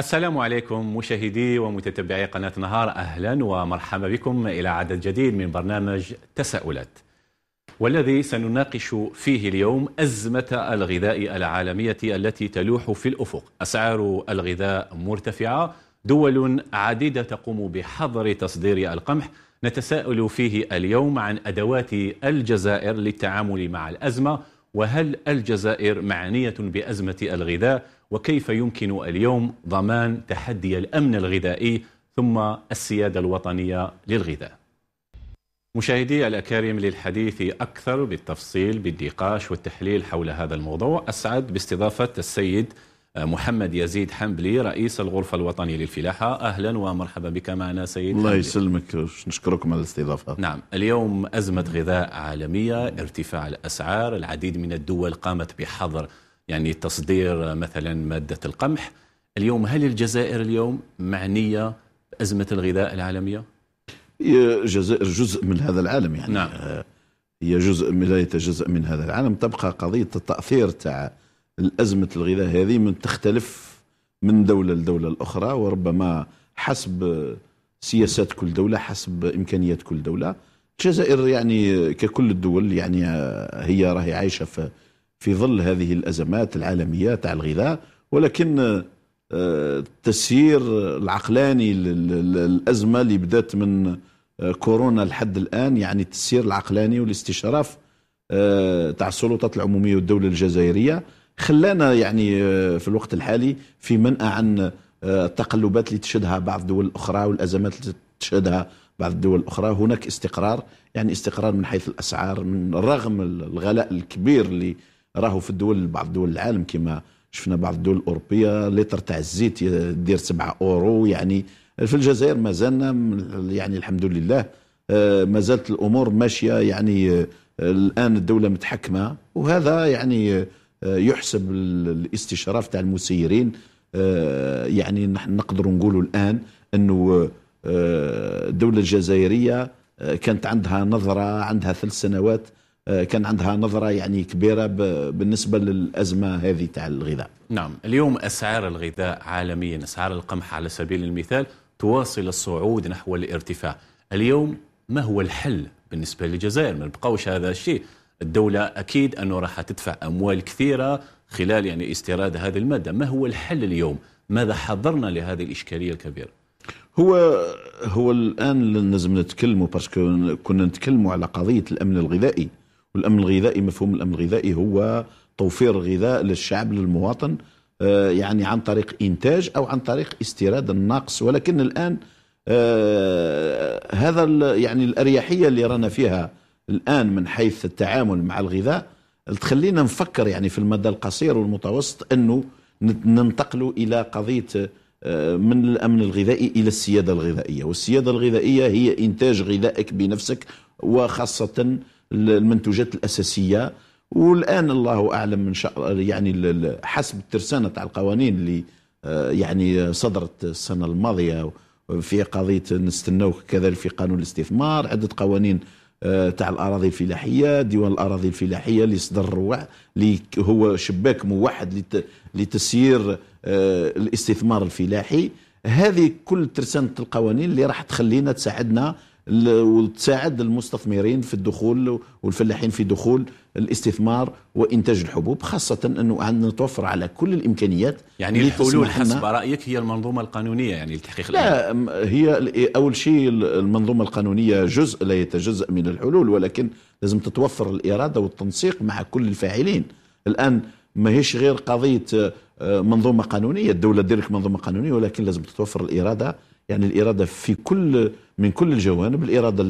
السلام عليكم مشاهدي ومتتبعي قناة نهار أهلا ومرحبا بكم إلى عدد جديد من برنامج تساؤلات والذي سنناقش فيه اليوم أزمة الغذاء العالمية التي تلوح في الأفق أسعار الغذاء مرتفعة دول عديدة تقوم بحظر تصدير القمح نتساءل فيه اليوم عن أدوات الجزائر للتعامل مع الأزمة وهل الجزائر معنية بأزمة الغذاء وكيف يمكن اليوم ضمان تحدي الأمن الغذائي ثم السيادة الوطنية للغذاء مشاهدي الأكارم للحديث أكثر بالتفصيل بالنقاش والتحليل حول هذا الموضوع أسعد باستضافة السيد محمد يزيد حنبلي رئيس الغرفة الوطنية للفلاحة أهلا ومرحبا بك معنا سيد الله حنبلي. يسلمك نشكركم على الاستضافة نعم اليوم أزمة غذاء عالمية ارتفاع الأسعار العديد من الدول قامت بحظر يعني تصدير مثلا مادة القمح اليوم هل الجزائر اليوم معنية بأزمة الغذاء العالمية؟ هي الجزائر جزء من هذا العالم يعني نعم. آه، هي جزء لا يتجزأ من هذا العالم تبقى قضية التأثير تاع الأزمة الغذاء هذه من تختلف من دولة لدولة الأخرى وربما حسب سياسات كل دولة حسب إمكانيات كل دولة الجزائر يعني ككل الدول يعني هي راهي عايشة في في ظل هذه الأزمات العالمية تاع الغذاء ولكن آه، التسيير العقلاني للأزمة اللي بدأت من آه، كورونا لحد الآن يعني التسيير العقلاني والاستشراف آه، تاع السلطات العمومية والدولة الجزائرية خلانا يعني في الوقت الحالي في منأى عن التقلبات اللي تشهدها بعض الدول الأخرى والأزمات اللي تشهدها بعض الدول الأخرى هناك استقرار يعني استقرار من حيث الأسعار من رغم الغلاء الكبير اللي راهو في الدول بعض دول العالم كما شفنا بعض الدول الاوروبيه لتر تاع الزيت يدير 7 اورو يعني في الجزائر ما زلنا يعني الحمد لله آه، ما زالت الامور ماشيه يعني آه، الان الدوله متحكمه وهذا يعني آه، يحسب الاستشراف تاع المسيرين يعني نحن نقدروا نقولوا الان انه الدوله الجزائريه كانت عندها نظره عندها ثلاث سنوات آه، كان عندها نظرة يعني كبيرة بالنسبة للأزمة هذه تاع الغذاء نعم اليوم أسعار الغذاء عالميا أسعار القمح على سبيل المثال تواصل الصعود نحو الارتفاع اليوم ما هو الحل بالنسبة للجزائر ما بقاوش هذا الشيء الدولة أكيد أنه راح تدفع أموال كثيرة خلال يعني استيراد هذه المادة ما هو الحل اليوم ماذا حضرنا لهذه الإشكالية الكبيرة هو هو الان لازم نتكلموا باسكو كنا نتكلموا على قضيه الامن الغذائي والامن الغذائي مفهوم الامن الغذائي هو توفير الغذاء للشعب للمواطن آه، يعني عن طريق انتاج او عن طريق استيراد الناقص ولكن الان آه، هذا يعني الاريحيه اللي رانا فيها الان من حيث التعامل مع الغذاء تخلينا نفكر يعني في المدى القصير والمتوسط انه ننتقلوا الى قضيه آه، من الامن الغذائي الى السياده الغذائيه، والسياده الغذائيه هي انتاج غذائك بنفسك وخاصه المنتوجات الاساسيه والان الله اعلم ان شاء يعني حسب الترسانه تاع القوانين اللي آه، يعني صدرت السنه الماضيه في قضيه نستناو كذلك في قانون الاستثمار عده قوانين آه، تاع الاراضي الفلاحيه ديوان الاراضي الفلاحيه اللي صدر اللي هو شباك موحد لتسيير آه، الاستثمار الفلاحي هذه كل ترسانه القوانين اللي راح تخلينا تساعدنا وتساعد المستثمرين في الدخول والفلاحين في دخول الاستثمار وانتاج الحبوب خاصه انه عندنا توفر على كل الامكانيات يعني الحلول حسب رايك هي المنظومه القانونيه يعني لتحقيق لا هي اول شيء المنظومه القانونيه جزء لا يتجزا من الحلول ولكن لازم تتوفر الاراده والتنسيق مع كل الفاعلين الان ماهيش غير قضيه آه، منظومه قانونيه الدوله دير منظومه قانونيه ولكن لازم تتوفر الاراده يعني الاراده في كل من كل الجوانب الاراده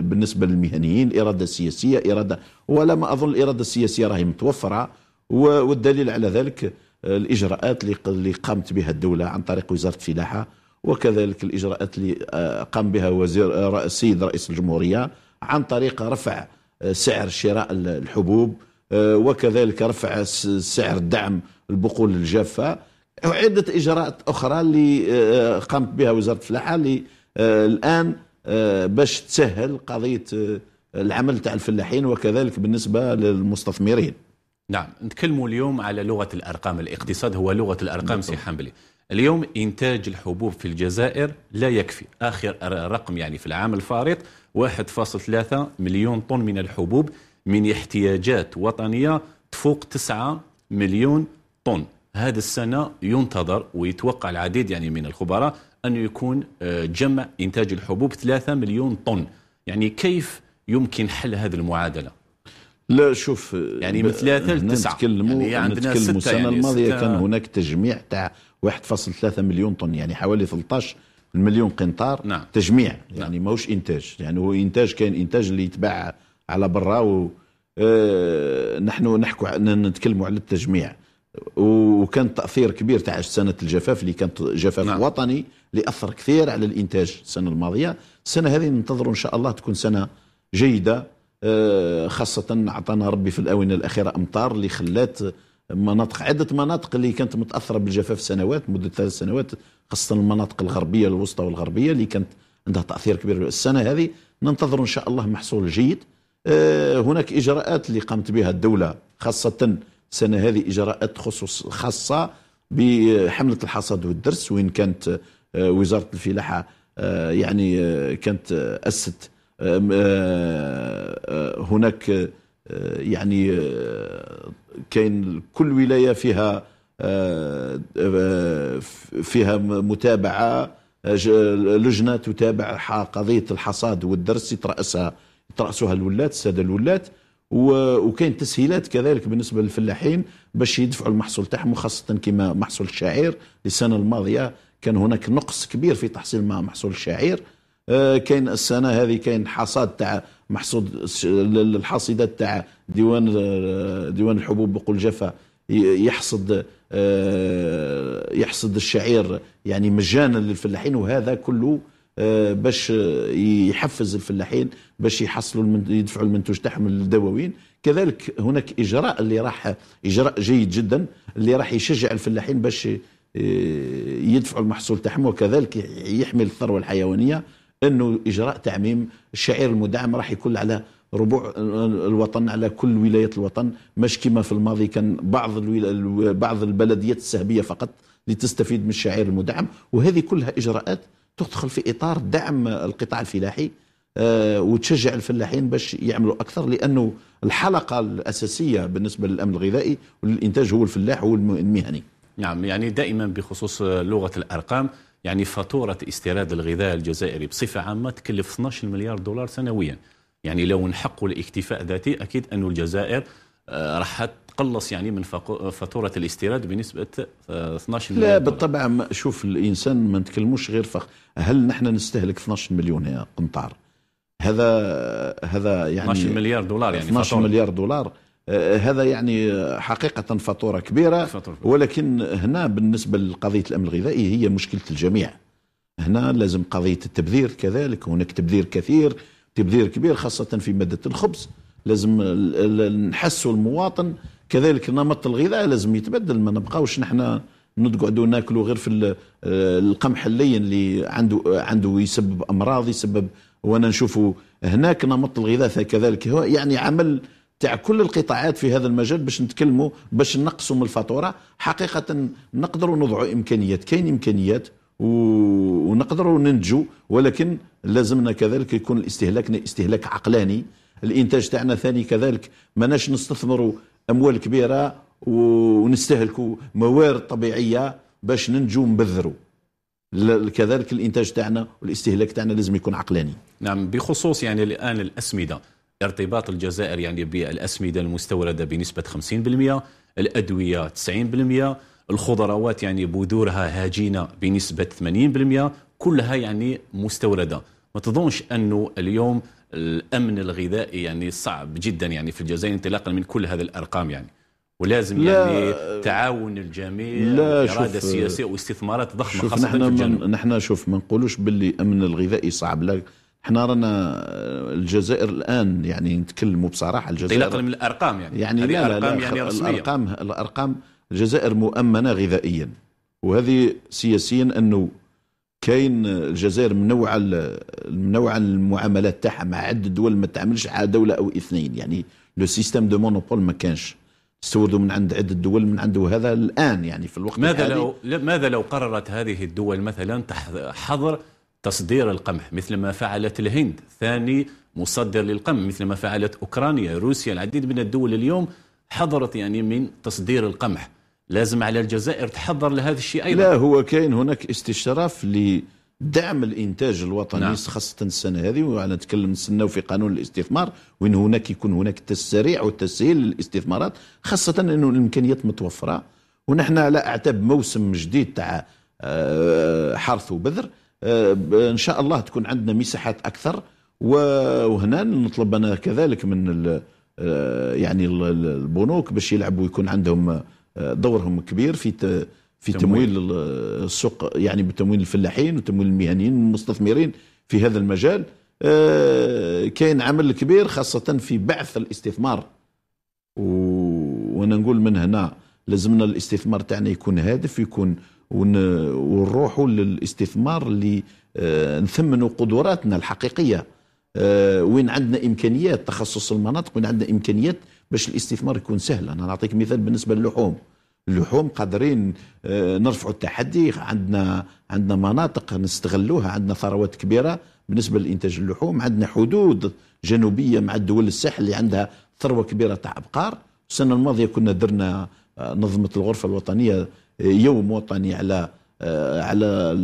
بالنسبه للمهنيين الاراده السياسيه اراده ولا ما اظن الاراده السياسيه راهي متوفره والدليل على ذلك الاجراءات اللي قامت بها الدوله عن طريق وزاره الفلاحه وكذلك الاجراءات اللي آه، قام بها وزير آه، السيد رئيس الجمهوريه عن طريق رفع آه، سعر شراء الحبوب وكذلك رفع سعر الدعم البقول الجافه وعدة إجراءات أخرى اللي آه، قامت بها وزارة الفلاحة اللي آه، الآن آه، باش تسهل قضية العمل تاع الفلاحين وكذلك بالنسبة للمستثمرين نعم نتكلموا اليوم على لغة الأرقام الاقتصاد هو لغة الأرقام سي نعم. حنبلي اليوم إنتاج الحبوب في الجزائر لا يكفي آخر رقم يعني في العام الفارط 1.3 مليون طن من الحبوب من احتياجات وطنية تفوق 9 مليون طن هذا السنة ينتظر ويتوقع العديد يعني من الخبراء أنه يكون آه، جمع إنتاج الحبوب 3 مليون طن يعني كيف يمكن حل هذه المعادلة لا شوف يعني من ثلاثة لتسعة نتكلموا يعني عندنا نتكلموا السنة يعني الماضية ستة كان هناك تجميع تاع 1.3 مليون طن يعني حوالي 13 مليون قنطار نعم. تجميع نعم. يعني نعم. ماهوش انتاج يعني هو انتاج كان انتاج اللي يتباع على برا و آه نحن نحكوا نتكلموا على التجميع وكان تاثير كبير تاع سنه الجفاف اللي كانت جفاف نعم. وطني اللي اثر كثير على الانتاج السنه الماضيه السنه هذه ننتظروا ان شاء الله تكون سنه جيده آه، خاصه اعطانا ربي في الاونه الاخيره امطار اللي خلات مناطق عده مناطق اللي كانت متاثره بالجفاف سنوات مده ثلاث سنوات خاصه المناطق الغربيه الوسطى والغربيه اللي كانت عندها تاثير كبير السنه هذه ننتظر ان شاء الله محصول جيد آه، هناك اجراءات اللي قامت بها الدوله خاصه السنه هذه اجراءات خصوص خاصه بحمله الحصاد والدرس وين كانت آه، وزاره الفلاحه آه، يعني آه، كانت أست هناك يعني كاين كل ولايه فيها فيها متابعه لجنه تتابع قضيه الحصاد والدرس يتراسها يتراسها الولاة الساده الولاة وكاين تسهيلات كذلك بالنسبه للفلاحين باش يدفعوا المحصول تاعهم وخاصه كما محصول الشعير السنه الماضيه كان هناك نقص كبير في تحصيل مع محصول الشعير آه، كاين السنه هذه كاين حصاد تاع محصول الحصيدات تاع ديوان آه، ديوان الحبوب بقول جفا يحصد آه، يحصد الشعير يعني مجانا للفلاحين وهذا كله باش يحفز الفلاحين باش يحصلوا يدفعوا المنتوج تاعهم للدواوين كذلك هناك اجراء اللي راح اجراء جيد جدا اللي راح يشجع الفلاحين باش آه، يدفعوا المحصول تاعهم وكذلك يحمي الثروه الحيوانيه انه اجراء تعميم الشعير المدعم راح يكون على ربوع آه، الوطن على كل ولايات الوطن مش كما في الماضي كان بعض بعض البلديات السهبيه فقط لتستفيد من الشعير المدعم وهذه كلها اجراءات تدخل في اطار دعم القطاع الفلاحي آه، وتشجع الفلاحين باش يعملوا اكثر لانه الحلقه الاساسيه بالنسبه للامن الغذائي والانتاج هو الفلاح هو المهني. نعم يعني دائما بخصوص لغه الارقام يعني فاتوره استيراد الغذاء الجزائري بصفه عامه تكلف 12 مليار دولار سنويا. يعني لو نحقوا الاكتفاء الذاتي اكيد أن الجزائر آه، راح تقلص يعني من فاتوره الاستيراد بنسبه 12 آه، مليون لا بالطبع شوف الانسان ما نتكلموش غير فخ هل نحن نستهلك 12 مليون يا قنطار هذا هذا يعني 12 مليار دولار يعني 12 فاتورة. مليار دولار آه، هذا يعني حقيقة فاتورة كبيرة ولكن هنا بالنسبة لقضية الأمن الغذائي هي مشكلة الجميع هنا لازم قضية التبذير كذلك هناك تبذير كثير تبذير كبير خاصة في مادة الخبز لازم نحسوا المواطن كذلك نمط الغذاء لازم يتبدل ما نبقاوش نحن نقعدوا ناكلوا غير في آه، القمح اللين اللي عنده عنده يسبب امراض يسبب وانا نشوفوا هناك نمط الغذاء كذلك هو يعني عمل تاع كل القطاعات في هذا المجال باش نتكلموا باش نقصوا من الفاتوره حقيقه نقدروا نضعوا امكانيات كاين امكانيات ونقدروا ننتجوا ولكن لازمنا كذلك يكون الاستهلاك استهلاك عقلاني الانتاج تاعنا ثاني كذلك ماناش نستثمروا اموال كبيره ونستهلكوا موارد طبيعيه باش ننجو نبذروا كذلك الانتاج تاعنا والاستهلاك تاعنا لازم يكون عقلاني نعم بخصوص يعني الان الاسمده ارتباط الجزائر يعني بالاسمده المستورده بنسبه 50% الادويه 90% الخضروات يعني بذورها هجينه بنسبه 80% كلها يعني مستورده ما تظنش انه اليوم الامن الغذائي يعني صعب جدا يعني في الجزائر انطلاقا من كل هذه الارقام يعني ولازم لا يعني آه، تعاون الجميع لا اراده آه، سياسيه واستثمارات ضخمه شوف خاصه نحن في الجنوب نحن شوف ما نقولوش باللي الامن الغذائي صعب لا احنا رانا آه، الجزائر الان يعني نتكلموا بصراحه الجزائر انطلاقا من الارقام يعني يعني لا لا, لا يعني رسمية. الارقام الارقام الجزائر مؤمنه غذائيا وهذه سياسيا انه كاين الجزائر منوعه منوعه المعاملات تاعها مع عدة دول ما تعملش على دوله او اثنين يعني لو سيستيم دو مونوبول ما كانش استوردوا من عند عدة دول من عنده هذا الان يعني في الوقت ماذا الحالي لو ماذا لو قررت هذه الدول مثلا حظر تصدير القمح مثل ما فعلت الهند ثاني مصدر للقمح مثل ما فعلت اوكرانيا روسيا العديد من الدول اليوم حظرت يعني من تصدير القمح لازم على الجزائر تحضر لهذا الشيء ايضا لا هو كاين هناك استشراف لدعم الانتاج الوطني نعم. خاصه السنه هذه وانا نتكلم نستناو في قانون الاستثمار وين هناك يكون هناك تسريع وتسهيل للاستثمارات خاصه انه الامكانيات متوفره ونحن على اعتاب موسم جديد تاع آه، حرث وبذر آه، ان شاء الله تكون عندنا مساحات اكثر وهنا نطلب انا كذلك من آه، يعني البنوك باش يلعبوا يكون عندهم دورهم كبير في في تمويل, تمويل السوق يعني بتمويل الفلاحين وتمويل المهنيين والمستثمرين في هذا المجال آه، كاين عمل كبير خاصة في بعث الاستثمار وانا نقول من هنا لازمنا الاستثمار تاعنا يكون هادف يكون ونروحوا للاستثمار اللي آه، نثمنوا قدراتنا الحقيقية آه، وين عندنا إمكانيات تخصص المناطق وين عندنا إمكانيات باش الاستثمار يكون سهل انا نعطيك مثال بالنسبه للحوم اللحوم قادرين آه، نرفعوا التحدي عندنا عندنا مناطق نستغلوها عندنا ثروات كبيره بالنسبه لانتاج اللحوم عندنا حدود جنوبيه مع الدول الساحل اللي عندها ثروه كبيره تاع ابقار السنه الماضيه كنا درنا آه، نظمه الغرفه الوطنيه آه، يوم وطني على على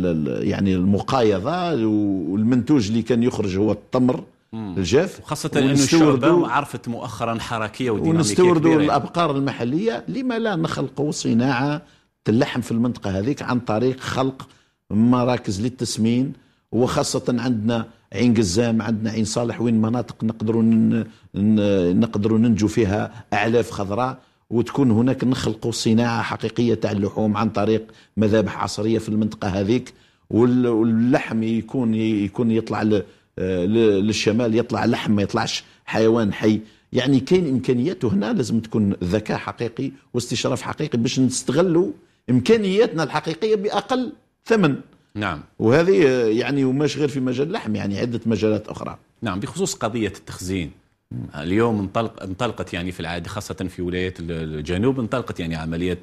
يعني المقايضه والمنتوج اللي كان يخرج هو التمر الجاف خاصة أن الشعوب عرفت مؤخرا حركية وديناميكية ونستوردوا الأبقار المحلية لما لا نخلقوا صناعة اللحم في المنطقة هذيك عن طريق خلق مراكز للتسمين وخاصة عندنا عين قزام عندنا عين صالح وين مناطق نقدروا نقدروا ننجو فيها أعلاف خضراء وتكون هناك نخلقوا صناعة حقيقية تاع اللحوم عن طريق مذابح عصرية في المنطقة هذيك واللحم يكون يكون يطلع آه، للشمال يطلع لحم ما يطلعش حيوان حي يعني كاين امكانيات هنا لازم تكون ذكاء حقيقي واستشراف حقيقي باش نستغلوا امكانياتنا الحقيقيه باقل ثمن نعم وهذه آه، يعني وماش غير في مجال اللحم يعني عده مجالات اخرى نعم بخصوص قضيه التخزين اليوم انطلق انطلقت يعني في العاده خاصه في ولايات الجنوب انطلقت يعني عمليه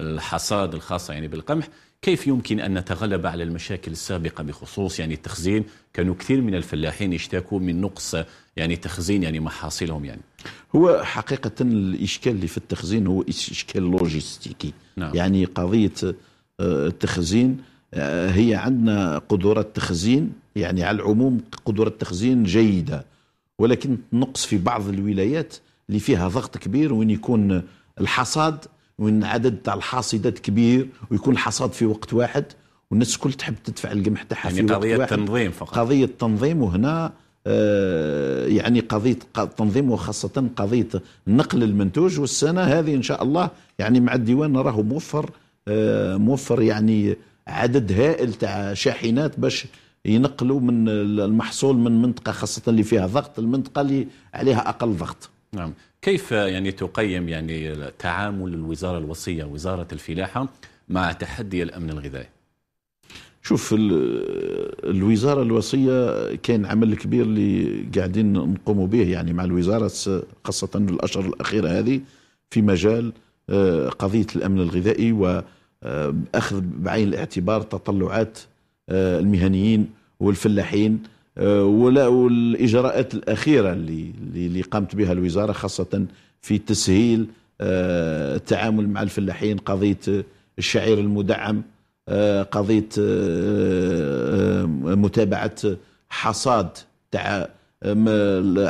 الحصاد الخاصة يعني بالقمح كيف يمكن أن نتغلب على المشاكل السابقة بخصوص يعني التخزين كانوا كثير من الفلاحين يشتكوا من نقص يعني تخزين يعني محاصيلهم يعني هو حقيقة الإشكال اللي في التخزين هو إشكال لوجستيكي نعم. يعني قضية آه، التخزين آه، هي عندنا قدرات تخزين يعني على العموم قدرات تخزين جيدة ولكن نقص في بعض الولايات اللي فيها ضغط كبير وين يكون الحصاد وان عدد تاع الحاصدات كبير ويكون حصاد في وقت واحد والناس الكل تحب تدفع القمح تاعها يعني في قضيه واحد. تنظيم فقط قضيه تنظيم وهنا آه، يعني قضيه التنظيم وخاصه قضيه نقل المنتوج والسنه هذه ان شاء الله يعني مع الديوان نراه موفر آه، موفر يعني عدد هائل تاع شاحنات باش ينقلوا من المحصول من منطقه خاصه اللي فيها ضغط المنطقه اللي عليها اقل ضغط نعم كيف يعني تقيم يعني تعامل الوزارة الوصية وزارة الفلاحة مع تحدي الأمن الغذائي شوف الوزارة الوصية كان عمل كبير اللي قاعدين نقوموا به يعني مع الوزارة خاصة الأشهر الأخيرة هذه في مجال آه، قضية الأمن الغذائي وأخذ آه، بعين الاعتبار تطلعات آه، المهنيين والفلاحين آه، ولا والاجراءات الاخيره اللي اللي قامت بها الوزاره خاصه في تسهيل آه، التعامل مع الفلاحين قضيه آه، الشعير المدعم قضيه متابعه حصاد تاع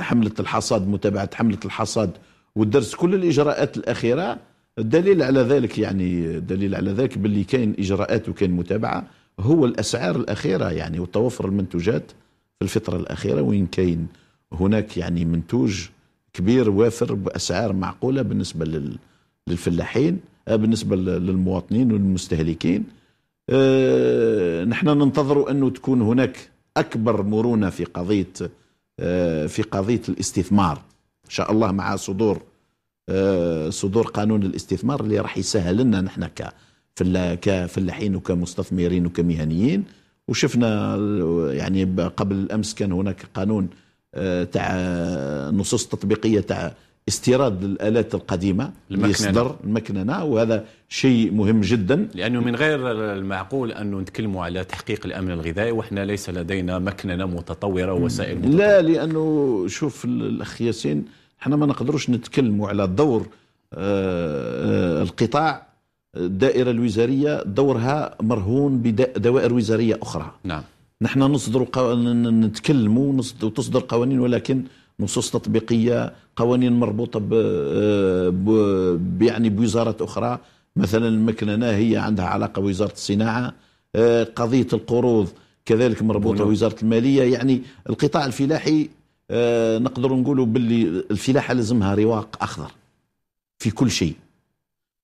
حمله الحصاد متابعه حمله الحصاد والدرس كل الاجراءات الاخيره الدليل على ذلك يعني دليل على ذلك باللي كاين اجراءات وكاين متابعه هو الاسعار الاخيره يعني وتوفر المنتوجات في الفترة الأخيرة وين كاين هناك يعني منتوج كبير وافر بأسعار معقولة بالنسبة للفلاحين آه، بالنسبة للمواطنين والمستهلكين آه، نحن ننتظر أنه تكون هناك أكبر مرونة في قضية آه، في قضية الاستثمار إن شاء الله مع صدور صدور قانون الاستثمار اللي راح يسهل لنا نحن كفلاحين وكمستثمرين وكمهنيين وشفنا يعني قبل امس كان هناك قانون آه، تاع نصوص تطبيقيه تاع استيراد الالات القديمه المكننة. يصدر المكننه وهذا شيء مهم جدا لانه من غير المعقول انه نتكلموا على تحقيق الامن الغذائي واحنا ليس لدينا مكننه متطوره ووسائل متطورة. لا لانه شوف الاخ ياسين احنا ما نقدروش نتكلموا على دور آه، آه، القطاع الدائرة الوزارية دورها مرهون بدوائر وزارية أخرى نعم نحن نصدر قو... نتكلم وتصدر قوانين ولكن نصوص تطبيقية قوانين مربوطة ب... ب... يعني بوزارة أخرى مثلا المكننة هي عندها علاقة بوزارة الصناعة آه، قضية القروض كذلك مربوطة نعم. بوزارة المالية يعني القطاع الفلاحي آه، نقدر نقولوا باللي الفلاحة لازمها رواق أخضر في كل شيء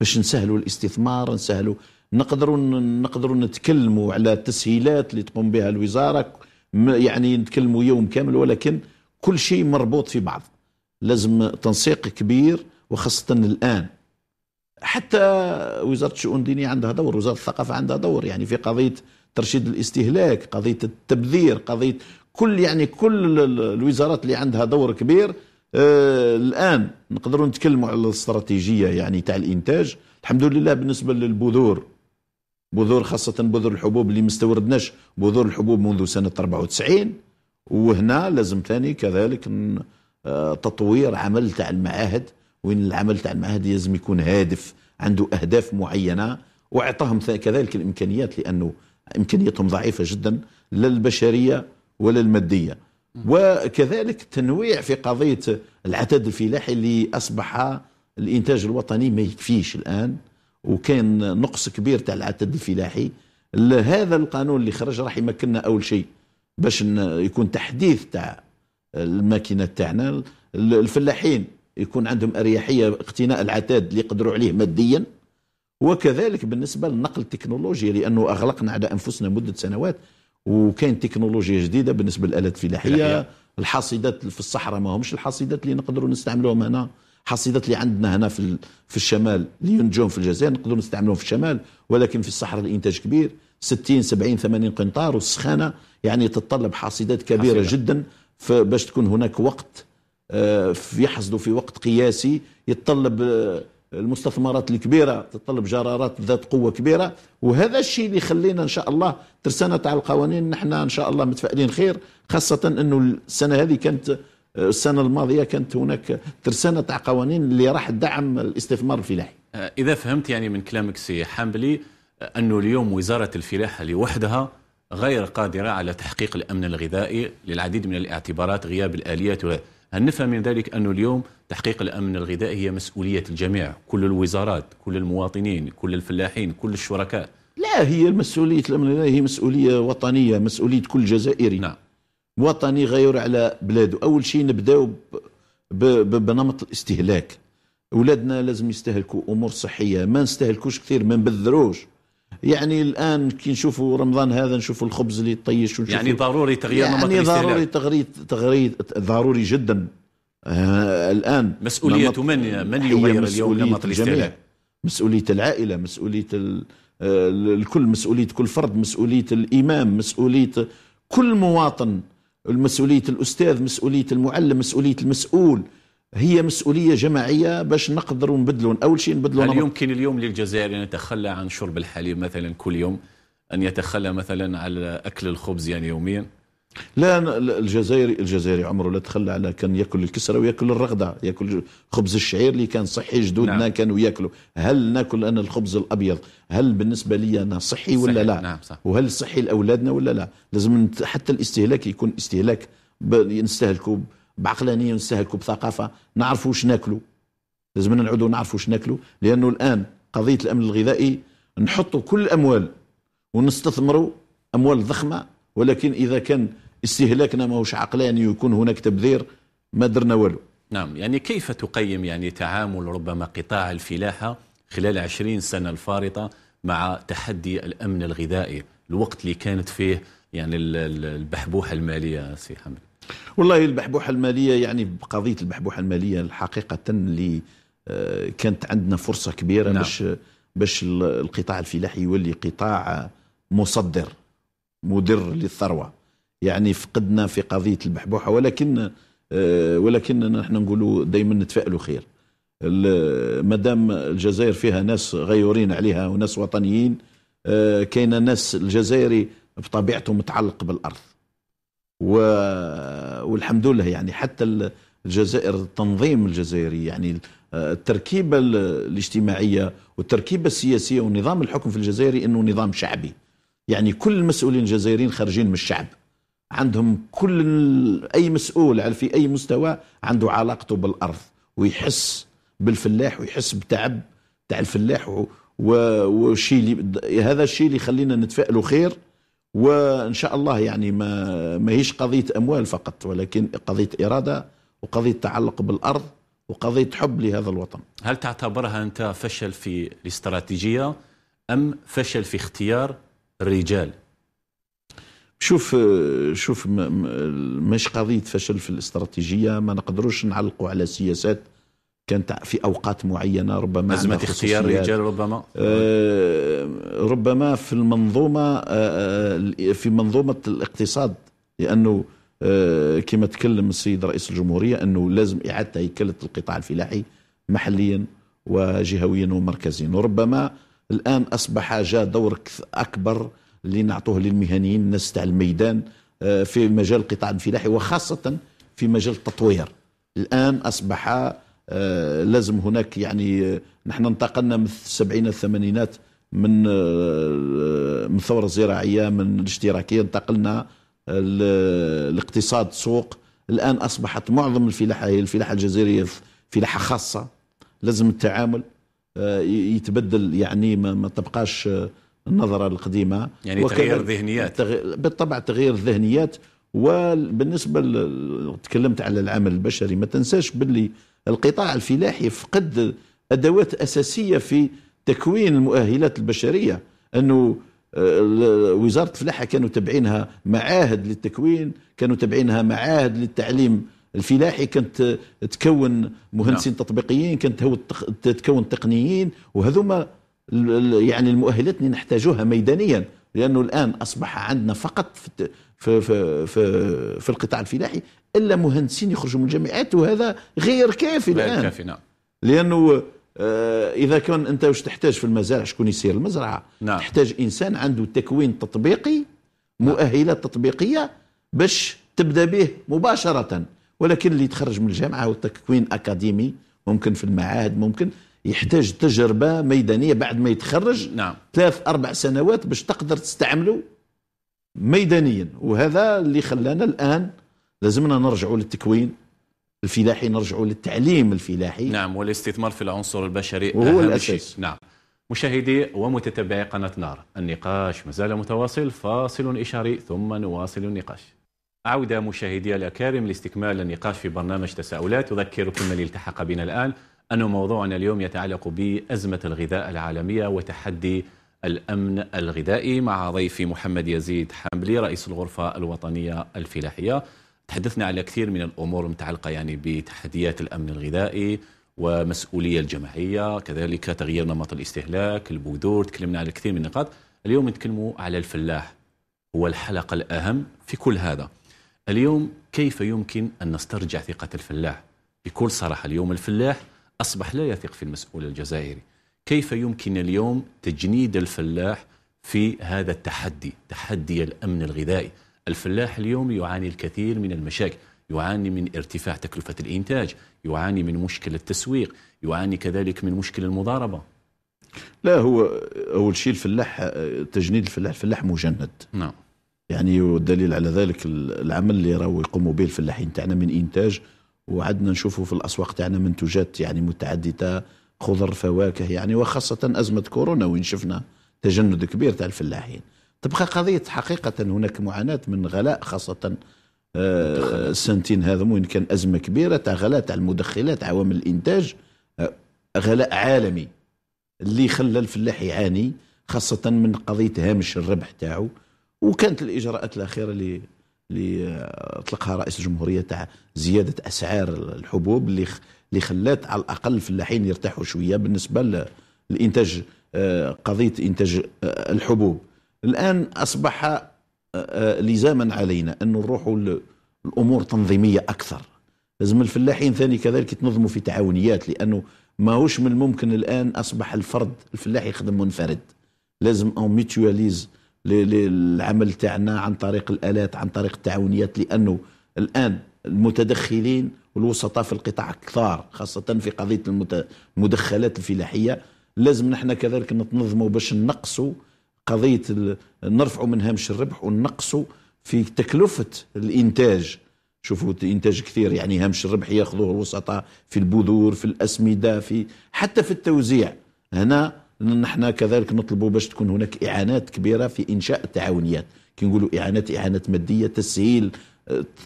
باش نسهلوا الاستثمار نسهلوا نقدروا نقدروا نتكلموا على التسهيلات اللي تقوم بها الوزاره يعني نتكلموا يوم كامل ولكن كل شيء مربوط في بعض لازم تنسيق كبير وخاصه الان حتى وزاره الشؤون الدينيه عندها دور وزاره الثقافه عندها دور يعني في قضيه ترشيد الاستهلاك قضيه التبذير قضيه كل يعني كل الوزارات اللي عندها دور كبير آه، الان نقدروا نتكلموا على الاستراتيجيه يعني تاع الانتاج الحمد لله بالنسبه للبذور بذور خاصه بذور الحبوب اللي ما استوردناش بذور الحبوب منذ سنه 94 وهنا لازم ثاني كذلك آه، تطوير عمل تاع المعاهد وين العمل تاع المعاهد لازم يكون هادف عنده اهداف معينه واعطاهم كذلك الامكانيات لانه امكانياتهم ضعيفه جدا لا البشريه ولا الماديه وكذلك التنويع في قضية العدد الفلاحي اللي أصبح الإنتاج الوطني ما يكفيش الآن وكان نقص كبير تاع العدد الفلاحي هذا القانون اللي خرج راح يمكننا أول شيء باش يكون تحديث تاع الماكينة تاعنا الفلاحين يكون عندهم أريحية اقتناء العتاد اللي يقدروا عليه ماديا وكذلك بالنسبة للنقل التكنولوجي لأنه أغلقنا على أنفسنا مدة سنوات وكاين تكنولوجيا جديده بالنسبه للالات الفلاحيه الحاصدات في الصحراء ما همش الحاصدات اللي نقدروا نستعملوهم هنا الحاصدات اللي عندنا هنا في في الشمال اللي ينتجون في الجزائر نقدروا نستعملوهم في الشمال ولكن في الصحراء الانتاج كبير 60 70 80 قنطار والسخانه يعني تتطلب حاصدات كبيره حصيدة. جدا باش تكون هناك وقت آه، يحصدوا في وقت قياسي يتطلب آه، المستثمرات الكبيره تتطلب جرارات ذات قوه كبيره وهذا الشيء اللي يخلينا ان شاء الله ترسانه على القوانين نحن ان شاء الله متفائلين خير خاصه انه السنه هذه كانت السنه الماضيه كانت هناك ترسانه تاع قوانين اللي راح تدعم الاستثمار الفلاحي. آه، اذا فهمت يعني من كلامك سي حامبلي آه، انه اليوم وزاره الفلاحه لوحدها غير قادره على تحقيق الامن الغذائي للعديد من الاعتبارات غياب الاليات هل نفهم من ذلك انه اليوم تحقيق الأمن الغذائي هي مسؤولية الجميع كل الوزارات كل المواطنين كل الفلاحين كل الشركاء لا هي مسؤولية الأمن الغذائي هي مسؤولية وطنية مسؤولية كل جزائري نعم وطني غير على بلاده أول شيء نبداو بنمط الاستهلاك أولادنا لازم يستهلكوا أمور صحية ما نستهلكوش كثير ما نبذروش يعني الان كي نشوفوا رمضان هذا نشوفوا الخبز اللي طيش ونشوفوا يعني ضروري تغيير يعني ضروري تغريد تغريد ضروري جدا آه، الان مسؤوليه من من يغير اليوم نمط الاستهلاك مسؤوليه العائله مسؤوليه آه، الكل مسؤوليه كل فرد مسؤوليه الامام مسؤوليه كل مواطن مسؤوليه الاستاذ مسؤوليه المعلم مسؤوليه المسؤول هي مسؤوليه جماعيه باش نقدروا نبدلوا اول شيء نبدلوا هل يمكن اليوم للجزائر ان يتخلى عن شرب الحليب مثلا كل يوم ان يتخلى مثلا على اكل الخبز يعني يوميا لا الجزائري الجزائري عمره لا تخلى على كان ياكل الكسره وياكل الرغده ياكل خبز الشعير اللي كان صحي جدودنا نعم. كانوا ياكلوا هل ناكل انا الخبز الابيض هل بالنسبه لي انا صحي ولا صحيح. لا نعم صح. وهل صحي لاولادنا ولا لا لازم حتى الاستهلاك يكون استهلاك نستهلكوا بعقلانيه نستهلكوا بثقافه نعرفوا واش ناكلوا لازم نعودوا نعرفوا واش ناكلوا لانه الان قضيه الامن الغذائي نحطوا كل الاموال ونستثمروا اموال ضخمه ولكن اذا كان استهلاكنا ماهوش عقلاني ويكون هناك تبذير ما درنا والو نعم يعني كيف تقيم يعني تعامل ربما قطاع الفلاحة خلال عشرين سنة الفارطة مع تحدي الأمن الغذائي الوقت اللي كانت فيه يعني البحبوحة المالية سي حمد والله البحبوحة المالية يعني قضية البحبوحة المالية الحقيقة اللي آه، كانت عندنا فرصة كبيرة نعم. باش باش القطاع الفلاحي يولي قطاع مصدر مدر للثروة يعني فقدنا في قضيه المحبوحه ولكن آه، ولكن نحن نقولوا دائما نتفائلوا خير مادام الجزائر فيها ناس غيورين عليها وناس وطنيين آه، كاين ناس الجزائري بطبيعته متعلق بالارض و... والحمد لله يعني حتى الجزائر التنظيم الجزائري يعني آه، التركيبه الاجتماعيه والتركيبه السياسيه ونظام الحكم في الجزائري انه نظام شعبي يعني كل المسؤولين الجزائريين خارجين من الشعب عندهم كل اي مسؤول على في اي مستوى عنده علاقته بالارض ويحس بالفلاح ويحس بتعب تاع الفلاح وشي هذا الشيء اللي يخلينا نتفائلوا خير وان شاء الله يعني ما ماهيش قضيه اموال فقط ولكن قضيه اراده وقضيه تعلق بالارض وقضيه حب لهذا الوطن. هل تعتبرها انت فشل في الاستراتيجيه ام فشل في اختيار الرجال شوف شوف مش قضيه فشل في الاستراتيجيه ما نقدروش نعلقوا على سياسات كانت في اوقات معينه ربما ازمه اختيار الرجال ربما آه ربما في المنظومه آه،, آه في منظومه الاقتصاد لانه آه كما تكلم السيد رئيس الجمهوريه انه لازم اعاده هيكله القطاع الفلاحي محليا وجهويا ومركزيا وربما الان اصبح جاء دور اكبر اللي نعطوه للمهنيين الناس تاع الميدان آه، في مجال القطاع الفلاحي وخاصة في مجال التطوير الآن أصبح آه، لازم هناك يعني آه، نحن انتقلنا من السبعينات الثمانينات من من الثورة الزراعية من الاشتراكية انتقلنا الاقتصاد سوق الآن أصبحت معظم الفلاحة هي الفلاحة الجزائرية فلاحة خاصة لازم التعامل يتبدل يعني ما تبقاش النظرة القديمة يعني تغيير ذهنيات بالطبع تغيير الذهنيات وبالنسبة تكلمت على العمل البشري ما تنساش باللي القطاع الفلاحي فقد أدوات أساسية في تكوين المؤهلات البشرية أنه آه، وزارة الفلاحة كانوا تبعينها معاهد للتكوين كانوا تبعينها معاهد للتعليم الفلاحي كانت تكون مهندسين نعم. تطبيقيين كانت تكون تقنيين وهذوما يعني المؤهلات اللي نحتاجوها ميدانيا لانه الان اصبح عندنا فقط في في في, في, القطاع الفلاحي الا مهندسين يخرجوا من الجامعات وهذا غير كافي غير الان كافي نعم لانه آه، اذا كان انت واش تحتاج في المزارع شكون يسير المزرعه نعم. تحتاج انسان عنده تكوين تطبيقي مؤهلات تطبيقيه باش تبدا به مباشره ولكن اللي تخرج من الجامعه هو تكوين اكاديمي ممكن في المعاهد ممكن يحتاج تجربه ميدانيه بعد ما يتخرج نعم ثلاث اربع سنوات باش تقدر تستعمله ميدانيا وهذا اللي خلانا الان لازمنا نرجع للتكوين الفلاحي نرجع للتعليم الفلاحي نعم والاستثمار في العنصر البشري وهو الاساس شيء. نعم مشاهدي ومتتبعي قناة نار النقاش مازال متواصل فاصل إشاري ثم نواصل النقاش عودة مشاهدي الأكارم لاستكمال النقاش في برنامج تساؤلات أذكركم من التحق بنا الآن أن موضوعنا اليوم يتعلق بأزمة الغذاء العالمية وتحدي الأمن الغذائي مع ضيفي محمد يزيد حملي رئيس الغرفة الوطنية الفلاحية تحدثنا على كثير من الأمور المتعلقة يعني بتحديات الأمن الغذائي ومسؤولية الجماعية كذلك تغيير نمط الاستهلاك البذور تكلمنا على كثير من النقاط اليوم نتكلموا على الفلاح هو الحلقة الأهم في كل هذا اليوم كيف يمكن أن نسترجع ثقة الفلاح بكل صراحة اليوم الفلاح أصبح لا يثق في المسؤول الجزائري كيف يمكن اليوم تجنيد الفلاح في هذا التحدي تحدي الأمن الغذائي الفلاح اليوم يعاني الكثير من المشاكل يعاني من ارتفاع تكلفة الإنتاج يعاني من مشكل التسويق يعاني كذلك من مشكل المضاربة لا هو أول شيء الفلاح تجنيد الفلاح الفلاح مجند نعم يعني والدليل على ذلك العمل اللي راهو يقوموا به الفلاحين تاعنا من إنتاج وعدنا نشوفوا في الاسواق تاعنا منتوجات يعني متعدده خضر فواكه يعني وخاصه ازمه كورونا وين شفنا تجند كبير تاع الفلاحين تبقى قضيه حقيقه هناك معاناه من غلاء خاصه السنتين آه، هذا وين كان ازمه كبيره تاع غلاء تاع المدخلات عوامل الانتاج آه، غلاء عالمي اللي خلى الفلاح يعاني خاصه من قضيه هامش الربح تاعو وكانت الاجراءات الاخيره اللي اللي آه، اطلقها رئيس الجمهوريه تاع زياده اسعار الحبوب اللي اللي خلات على الاقل الفلاحين يرتاحوا شويه بالنسبه للانتاج آه، قضيه انتاج آه، الحبوب الان اصبح لزاما علينا ان نروحوا الامور تنظيميه اكثر لازم الفلاحين ثاني كذلك يتنظموا في تعاونيات لانه ماهوش من الممكن الان اصبح الفرد الفلاح يخدم منفرد لازم اون ميتواليز للعمل تاعنا عن طريق الالات عن طريق التعاونيات لانه الان المتدخلين والوسطاء في القطاع كثار خاصه في قضيه المدخلات الفلاحيه لازم نحن كذلك نتنظموا باش نقصوا قضيه نرفعوا من هامش الربح ونقصوا في تكلفه الانتاج شوفوا انتاج كثير يعني هامش الربح ياخذوه الوسطاء في البذور في الاسمده في حتى في التوزيع هنا نحن كذلك نطلب باش تكون هناك إعانات كبيرة في إنشاء التعاونيات كي نقولوا إعانات إعانات مادية تسهيل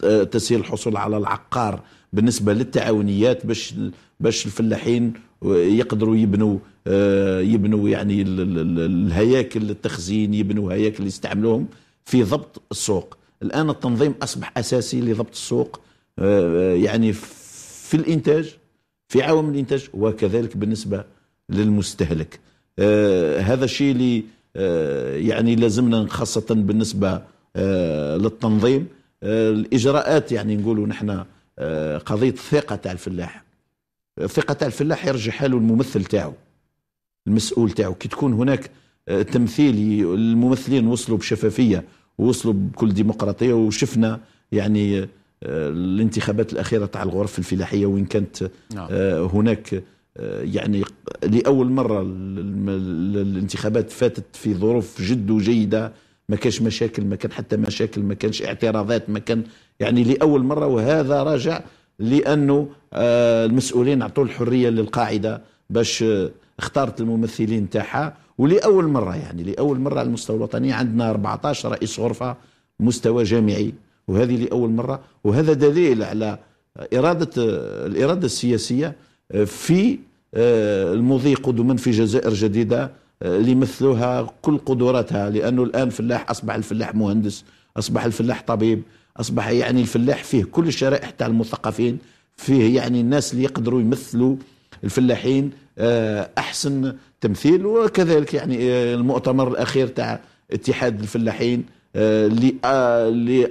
آه، تسهيل الحصول على العقار بالنسبة للتعاونيات باش باش الفلاحين يقدروا يبنوا آه، يبنوا يعني الهياكل للتخزين يبنوا هياكل يستعملوهم في ضبط السوق الآن التنظيم أصبح أساسي لضبط السوق آه، يعني في الإنتاج في عوامل الإنتاج وكذلك بالنسبة للمستهلك آه، هذا الشيء اللي آه، يعني لازمنا خاصة بالنسبة آه، للتنظيم الإجراءات يعني نقولوا نحن قضية الثقة تاع الفلاح الثقة تاع الفلاح يرجع حاله الممثل تاعو المسؤول تاعو كي تكون هناك تمثيل الممثلين وصلوا بشفافية وصلوا بكل ديمقراطية وشفنا يعني الانتخابات الأخيرة تاع الغرف الفلاحية وين كانت نعم. هناك آه، يعني لاول مره الانتخابات فاتت في ظروف جد وجيده ما كانش مشاكل ما كان حتى مشاكل ما كانش اعتراضات ما كان يعني لاول مره وهذا راجع لانه آه، المسؤولين عطوا الحريه للقاعده باش آه، اختارت الممثلين تاعها ولاول مره يعني لاول مره على المستوى الوطني عندنا 14 رئيس غرفه مستوى جامعي وهذه لاول مره وهذا دليل على اراده الاراده السياسيه في آه، المضي قدما في جزائر جديده آه، لمثلها كل قدراتها لانه الان فلاح اصبح الفلاح مهندس اصبح الفلاح طبيب اصبح يعني الفلاح فيه كل الشرائح تاع المثقفين فيه يعني الناس اللي يقدروا يمثلوا الفلاحين آه، احسن تمثيل وكذلك يعني المؤتمر الاخير تاع اتحاد الفلاحين اللي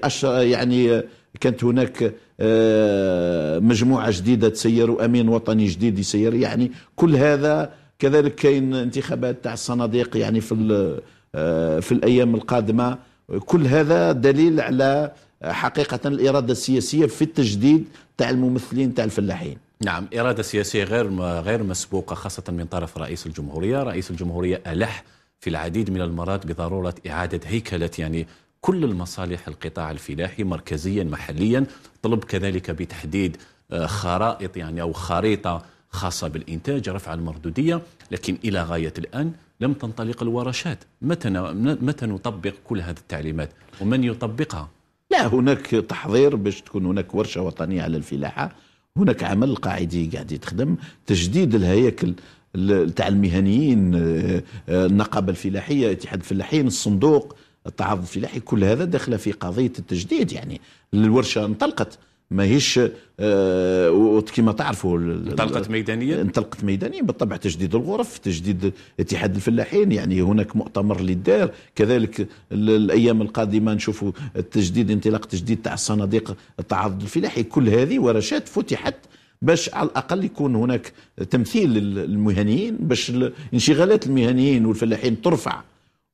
يعني كانت هناك آه، مجموعة جديدة تسير وأمين وطني جديد يسير يعني كل هذا كذلك كاين انتخابات تاع الصناديق يعني في آه، في الأيام القادمة كل هذا دليل على حقيقة الإرادة السياسية في التجديد تاع الممثلين تاع الفلاحين نعم إرادة سياسية غير غير مسبوقة خاصة من طرف رئيس الجمهورية رئيس الجمهورية ألح في العديد من المرات بضرورة إعادة هيكلة يعني كل المصالح القطاع الفلاحي مركزيا محليا طلب كذلك بتحديد آه، خرائط يعني أو خريطة خاصة بالإنتاج رفع المردودية لكن إلى غاية الآن لم تنطلق الورشات متى متى نطبق كل هذه التعليمات ومن يطبقها لا هناك تحضير باش تكون هناك ورشة وطنية على الفلاحة هناك عمل قاعدي قاعد يتخدم تجديد الهياكل تاع المهنيين آه، آه، النقابة الفلاحية اتحاد الفلاحين الصندوق التعاضد الفلاحي كل هذا داخله في قضيه التجديد يعني الورشه انطلقت ماهيش آه كما تعرفوا انطلقت ميدانيا انطلقت ميدانيا بالطبع تجديد الغرف تجديد اتحاد الفلاحين يعني هناك مؤتمر للدار كذلك الايام القادمه نشوفوا التجديد انطلاق تجديد تاع الصناديق التعاضد الفلاحي كل هذه ورشات فتحت باش على الاقل يكون هناك تمثيل للمهنيين باش انشغالات المهنيين والفلاحين ترفع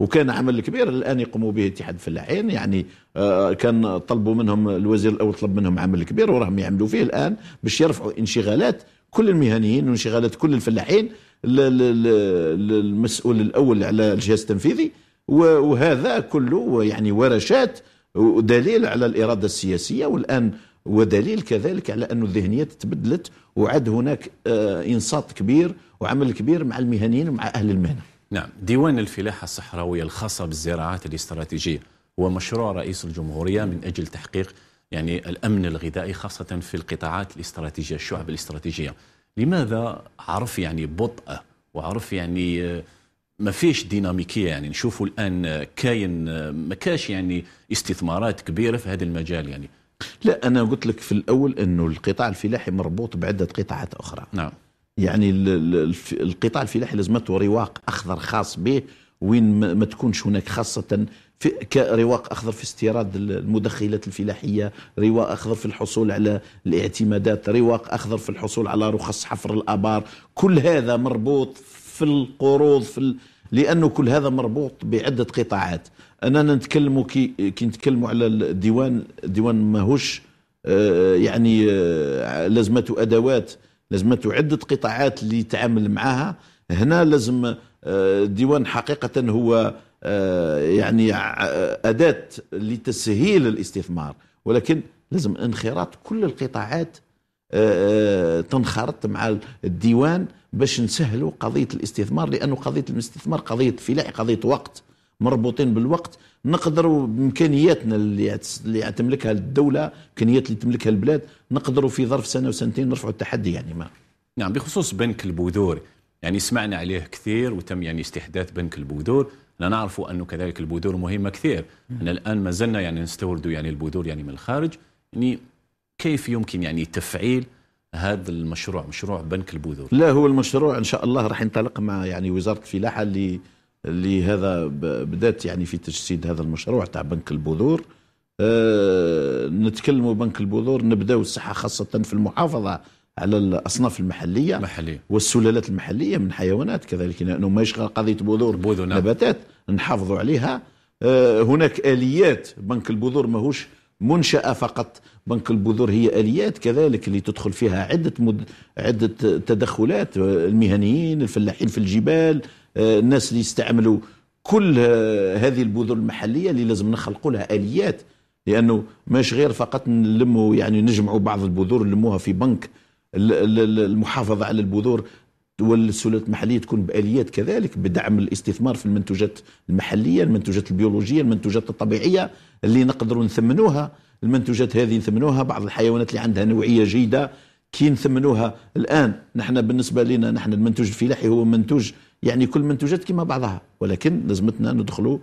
وكان عمل كبير الان يقوموا به اتحاد الفلاحين يعني آه، كان طلبوا منهم الوزير الاول طلب منهم عمل كبير وراهم يعملوا فيه الان باش يرفعوا انشغالات كل المهنيين وانشغالات كل الفلاحين المسؤول الاول على الجهاز التنفيذي وهذا كله يعني ورشات ودليل على الاراده السياسيه والان ودليل كذلك على أن الذهنيات تبدلت وعد هناك آه، إنصات كبير وعمل كبير مع المهنيين ومع أهل المهنة نعم ديوان الفلاحة الصحراوية الخاصة بالزراعات الاستراتيجية هو مشروع رئيس الجمهورية من أجل تحقيق يعني الأمن الغذائي خاصة في القطاعات الاستراتيجية الشعب الاستراتيجية لماذا عرف يعني بطء وعرف يعني ما فيش ديناميكيه يعني نشوفوا الان كاين ما كاش يعني استثمارات كبيره في هذا المجال يعني لا انا قلت لك في الاول انه القطاع الفلاحي مربوط بعده قطاعات اخرى نعم يعني القطاع الفلاحي لازمته رواق اخضر خاص به وين ما تكونش هناك خاصه في كرواق اخضر في استيراد المدخلات الفلاحيه، رواق اخضر في الحصول على الاعتمادات، رواق اخضر في الحصول على رخص حفر الابار، كل هذا مربوط في القروض في ال... لانه كل هذا مربوط بعده قطاعات، انا نتكلموا كي كي نتكلموا على الديوان، الديوان ماهوش آه، يعني آه، لازمته ادوات لازم عده قطاعات اللي يتعامل معها هنا لازم آه، ديوان حقيقه هو آه، يعني آه، اداه لتسهيل الاستثمار ولكن لازم انخراط كل القطاعات تنخرط مع الديوان باش نسهلوا قضيه الاستثمار لانه قضيه الاستثمار قضيه فلاح قضيه وقت مربوطين بالوقت نقدروا بامكانياتنا اللي تملكها الدوله امكانيات اللي تملكها البلاد نقدروا في ظرف سنه وسنتين نرفعوا التحدي يعني ما نعم بخصوص بنك البذور يعني سمعنا عليه كثير وتم يعني استحداث بنك البذور لا نعرف أنه كذلك البذور مهمة كثير احنا الآن ما زلنا يعني نستورد يعني البذور يعني من الخارج يعني كيف يمكن يعني تفعيل هذا المشروع مشروع بنك البذور لا هو المشروع إن شاء الله راح ينطلق مع يعني وزارة الفلاحة اللي لهذا بدات يعني في تجسيد هذا المشروع تاع بنك البذور أه نتكلموا بنك البذور نبداو الصحه خاصه في المحافظه على الاصناف المحليه محلية. والسلالات المحليه من حيوانات كذلك لانه ماهيش قضيه بذور نعم. نباتات نحافظوا عليها أه هناك اليات بنك البذور ماهوش منشاه فقط بنك البذور هي اليات كذلك اللي تدخل فيها عده مد... عده تدخلات آه، المهنيين الفلاحين في الجبال آه، الناس اللي يستعملوا كل آه، هذه البذور المحليه اللي لازم نخلقوا لها اليات لانه مش غير فقط نلموا يعني نجمعوا بعض البذور نلموها في بنك المحافظه على البذور والسلالات المحليه تكون باليات كذلك بدعم الاستثمار في المنتوجات المحليه، المنتوجات البيولوجيه، المنتوجات الطبيعيه اللي نقدروا نثمنوها، المنتوجات هذه نثمنوها بعض الحيوانات اللي عندها نوعيه جيده كي نثمنوها الان نحن بالنسبه لنا نحن المنتوج الفلاحي هو منتوج يعني كل منتوجات كما بعضها ولكن لازمتنا ندخلوا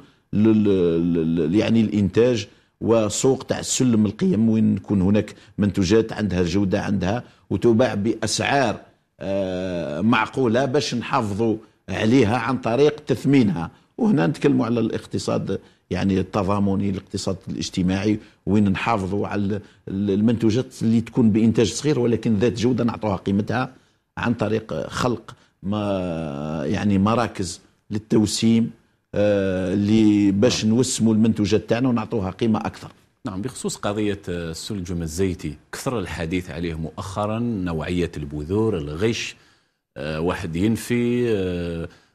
يعني الانتاج وسوق تاع السلم القيم وين يكون هناك منتوجات عندها جوده عندها وتباع باسعار آه، معقوله باش نحافظوا عليها عن طريق تثمينها وهنا نتكلموا على الاقتصاد يعني التضامني الاقتصاد الاجتماعي وين نحافظوا على المنتوجات اللي تكون بانتاج صغير ولكن ذات جوده نعطوها قيمتها عن طريق خلق ما يعني مراكز للتوسيم آه، اللي باش نعم. نوسموا المنتوجات تاعنا ونعطوها قيمه اكثر نعم بخصوص قضية السلجم آه، الزيتي كثر الحديث عليه مؤخرا نوعية البذور الغش آه، واحد ينفي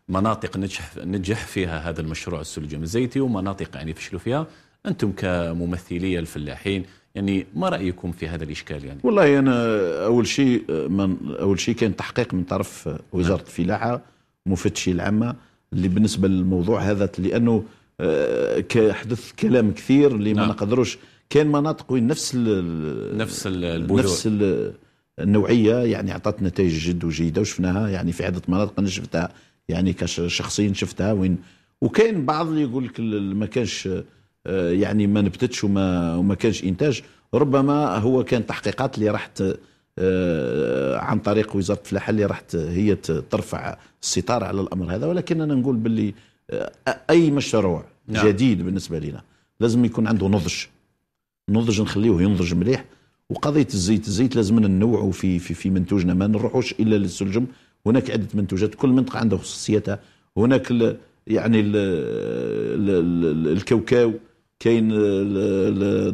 مناطق نجح نجح فيها هذا المشروع السلجم الزيتي ومناطق يعني فشلوا فيها أنتم كممثلي الفلاحين يعني ما رايكم في هذا الاشكال يعني والله انا اول شيء من اول شيء كان تحقيق من طرف وزاره نعم. الفلاحه مفتشي العامه اللي بالنسبه للموضوع هذا لانه آه، حدث كلام كثير اللي ما نعم. نقدروش كان مناطق وين نفس الـ نفس البذور نفس الـ النوعيه يعني عطات نتائج جد وجيده وشفناها يعني في عده مناطق انا شفتها يعني كشخصيا شفتها وين وكاين بعض اللي يقول لك ما كانش آه، يعني ما نبتتش وما وما كانش انتاج ربما هو كان تحقيقات اللي راحت آه، عن طريق وزاره الفلاحه اللي راحت هي ترفع الستار على الامر هذا ولكن انا نقول باللي آه، اي مشروع نعم. جديد بالنسبه لنا لازم يكون عنده نضج نضج نخليه ينضج مليح وقضيه الزيت الزيت لازم ننوعوا في في في منتوجنا ما نروحوش الا للسلجم هناك عده منتوجات كل منطقه عندها خصوصيتها هناك الـ يعني الـ الـ الـ الكوكاو كاين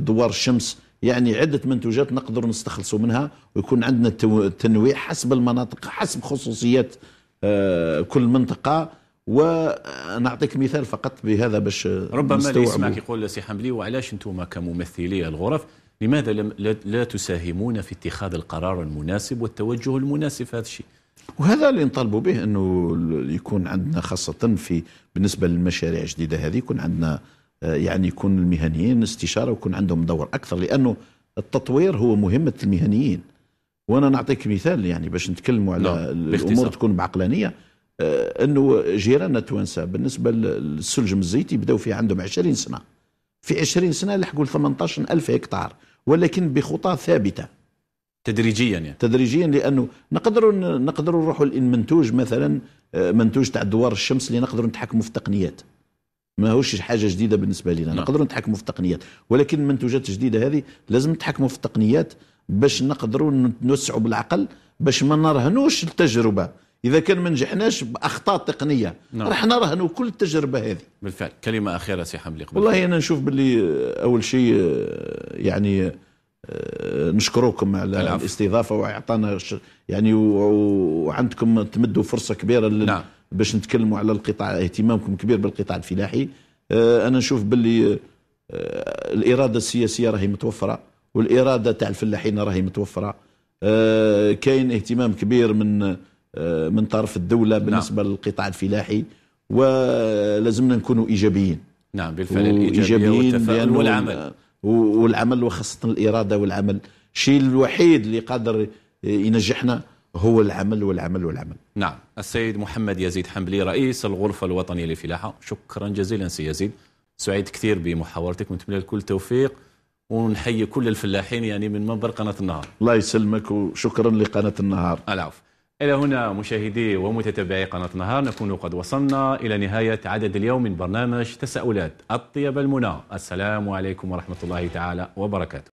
دوار الشمس يعني عدة منتوجات نقدر نستخلصوا منها ويكون عندنا التنويع حسب المناطق حسب خصوصيات آه، كل منطقة ونعطيك مثال فقط بهذا باش ربما اللي يسمعك يقول سي حملي وعلاش انتم كممثلي الغرف لماذا لا تساهمون في اتخاذ القرار المناسب والتوجه المناسب في هذا الشيء وهذا اللي نطالبوا به انه يكون عندنا خاصه في بالنسبه للمشاريع الجديده هذه يكون عندنا آه، يعني يكون المهنيين استشاره ويكون عندهم دور اكثر لانه التطوير هو مهمه المهنيين وانا نعطيك مثال يعني باش نتكلموا على نعم، الامور تكون بعقلانيه آه، انه جيراننا التوانسه بالنسبه للسلجم الزيتي بداوا فيه عندهم 20 سنه في 20 سنه لحقوا 18000 هكتار ولكن بخطى ثابته تدريجيا يعني تدريجيا لانه نقدروا نقدروا نروحوا للمنتوج مثلا آه، منتوج تاع الدوار الشمس اللي نقدروا نتحكموا في التقنيات ماهوش حاجه جديده بالنسبه لنا نعم. نقدروا نتحكموا في التقنيات ولكن المنتوجات الجديده هذه لازم نتحكموا في التقنيات باش نقدروا نوسعوا بالعقل باش ما نرهنوش التجربه اذا كان ما نجحناش باخطاء تقنيه نعم. راح نرهنوا كل التجربه هذه بالفعل كلمه اخيره سي حملي قبل والله انا نشوف باللي اول شيء آه، يعني آه، نشكركم على العفو. الاستضافه واعطانا يعني وعندكم تمدوا فرصه كبيره لل... نعم. باش نتكلموا على القطاع اهتمامكم كبير بالقطاع الفلاحي آه، انا نشوف باللي آه، الاراده السياسيه راهي متوفره والاراده تاع الفلاحين راهي متوفره آه، كاين اهتمام كبير من من طرف الدوله نعم. بالنسبه نعم. للقطاع الفلاحي ولازمنا نكونوا ايجابيين نعم بالفعل الايجابيين والعمل والعمل وخاصه الاراده والعمل الشيء الوحيد اللي قادر ينجحنا هو العمل والعمل والعمل نعم السيد محمد يزيد حنبلي رئيس الغرفة الوطنية للفلاحة شكرا جزيلا سي يزيد سعيد كثير بمحاورتك ونتمنى لكل التوفيق ونحيي كل الفلاحين يعني من منبر قناة النهار الله يسلمك وشكرا لقناة النهار العفو إلى هنا مشاهدي ومتتبعي قناة النهار نكون قد وصلنا إلى نهاية عدد اليوم من برنامج تساؤلات الطيب المنى السلام عليكم ورحمة الله تعالى وبركاته